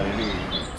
fare. Quindi.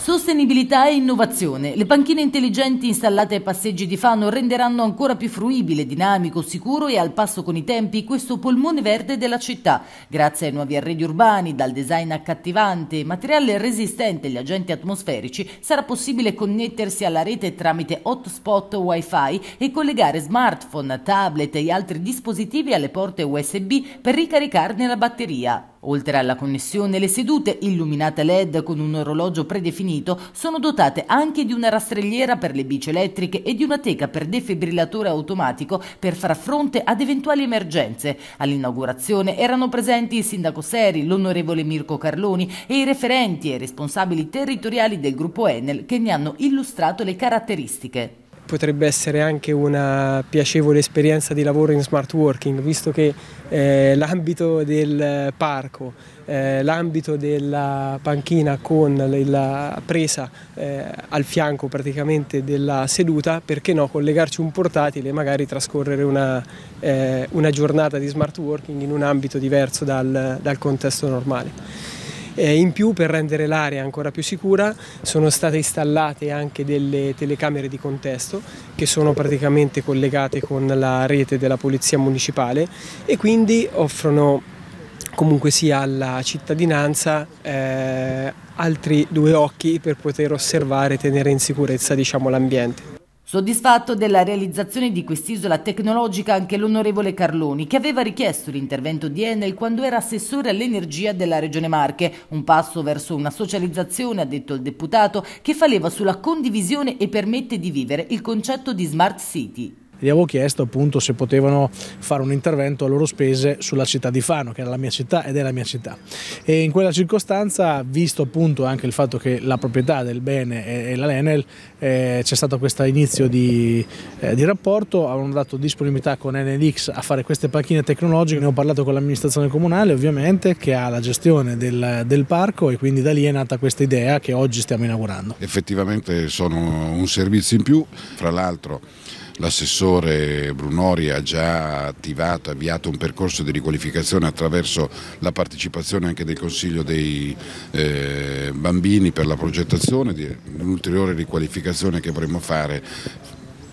Sostenibilità e innovazione. Le panchine intelligenti installate ai passeggi di Fano renderanno ancora più fruibile, dinamico, sicuro e al passo con i tempi questo polmone verde della città. Grazie ai nuovi arredi urbani, dal design accattivante e materiale resistente agli agenti atmosferici, sarà possibile connettersi alla rete tramite hotspot Wi-Fi e collegare smartphone, tablet e altri dispositivi alle porte USB per ricaricarne la batteria. Oltre alla connessione, le sedute, illuminate LED con un orologio predefinito, sono dotate anche di una rastrelliera per le bici elettriche e di una teca per defibrillatore automatico per far fronte ad eventuali emergenze. All'inaugurazione erano presenti il sindaco Seri, l'onorevole Mirko Carloni e i referenti e responsabili territoriali del gruppo Enel che ne hanno illustrato le caratteristiche potrebbe essere anche una piacevole esperienza di lavoro in smart working, visto che eh, l'ambito del parco, eh, l'ambito della panchina con la presa eh, al fianco praticamente della seduta, perché no collegarci un portatile e magari trascorrere una, eh, una giornata di smart working in un ambito diverso dal, dal contesto normale. Eh, in più per rendere l'area ancora più sicura sono state installate anche delle telecamere di contesto che sono praticamente collegate con la rete della Polizia Municipale e quindi offrono comunque sia alla cittadinanza eh, altri due occhi per poter osservare e tenere in sicurezza diciamo, l'ambiente. Soddisfatto della realizzazione di quest'isola tecnologica anche l'onorevole Carloni, che aveva richiesto l'intervento di Enel quando era assessore all'energia della Regione Marche, un passo verso una socializzazione, ha detto il deputato, che fa leva sulla condivisione e permette di vivere il concetto di smart city gli avevo chiesto appunto se potevano fare un intervento a loro spese sulla città di Fano, che era la mia città ed è la mia città. E in quella circostanza, visto appunto anche il fatto che la proprietà del bene è, la Lenel, eh, c'è stato questo inizio di, eh, di rapporto, avevano dato disponibilità con NLX a fare queste panchine tecnologiche, ne ho parlato con l'amministrazione comunale ovviamente che ha la gestione del, del parco e quindi da lì è nata questa idea che oggi stiamo inaugurando. Effettivamente sono un servizio in più, fra l'altro L'assessore Brunori ha già attivato, avviato un percorso di riqualificazione attraverso la partecipazione anche del Consiglio dei eh, Bambini per la progettazione, di un'ulteriore riqualificazione che vorremmo fare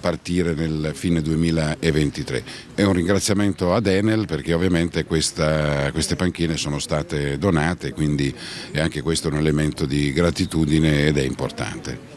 partire nel fine 2023. E un ringraziamento ad Enel perché ovviamente questa, queste panchine sono state donate, quindi è anche questo un elemento di gratitudine ed è importante.